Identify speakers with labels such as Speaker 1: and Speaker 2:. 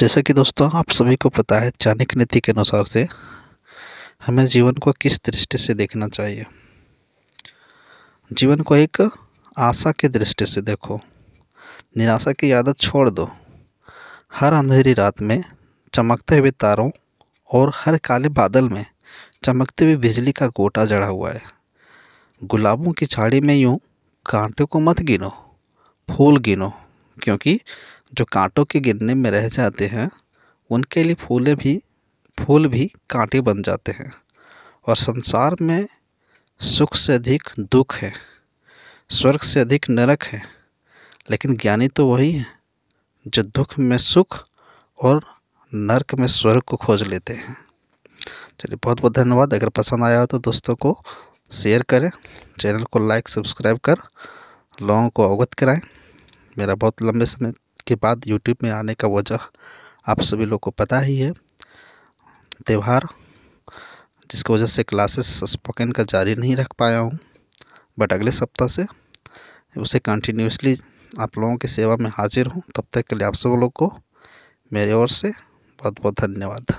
Speaker 1: जैसा कि दोस्तों आप सभी को पता है चाणक्य नीति के अनुसार से हमें जीवन को किस दृष्टि से देखना चाहिए जीवन को एक आशा की दृष्टि से देखो निराशा की आदत छोड़ दो हर अंधेरी रात में चमकते हुए तारों और हर काले बादल में चमकते हुए बिजली का गोटा जड़ा हुआ है गुलाबों की झाड़ी में यूँ कांटे को मत गिनो फूल गिनो क्योंकि जो कांटों के गिरने में रह जाते हैं उनके लिए फूलें भी फूल भी कांटे बन जाते हैं और संसार में सुख से अधिक दुख है स्वर्ग से अधिक नरक है लेकिन ज्ञानी तो वही है जो दुख में सुख और नरक में स्वर्ग को खोज लेते हैं चलिए बहुत बहुत धन्यवाद अगर पसंद आया हो तो दोस्तों को शेयर करें चैनल को लाइक सब्सक्राइब कर लोगों को अवगत कराएं मेरा बहुत लंबे समय के बाद यूट्यूब में आने का वजह आप सभी लोग को पता ही है त्यौहार जिसकी वजह से क्लासेस स्पोकन का जारी नहीं रख पाया हूँ बट अगले सप्ताह से उसे कंटिन्यूसली आप लोगों की सेवा में हाजिर हूँ तब तक के लिए आप सब लोग को मेरे ओर से बहुत बहुत धन्यवाद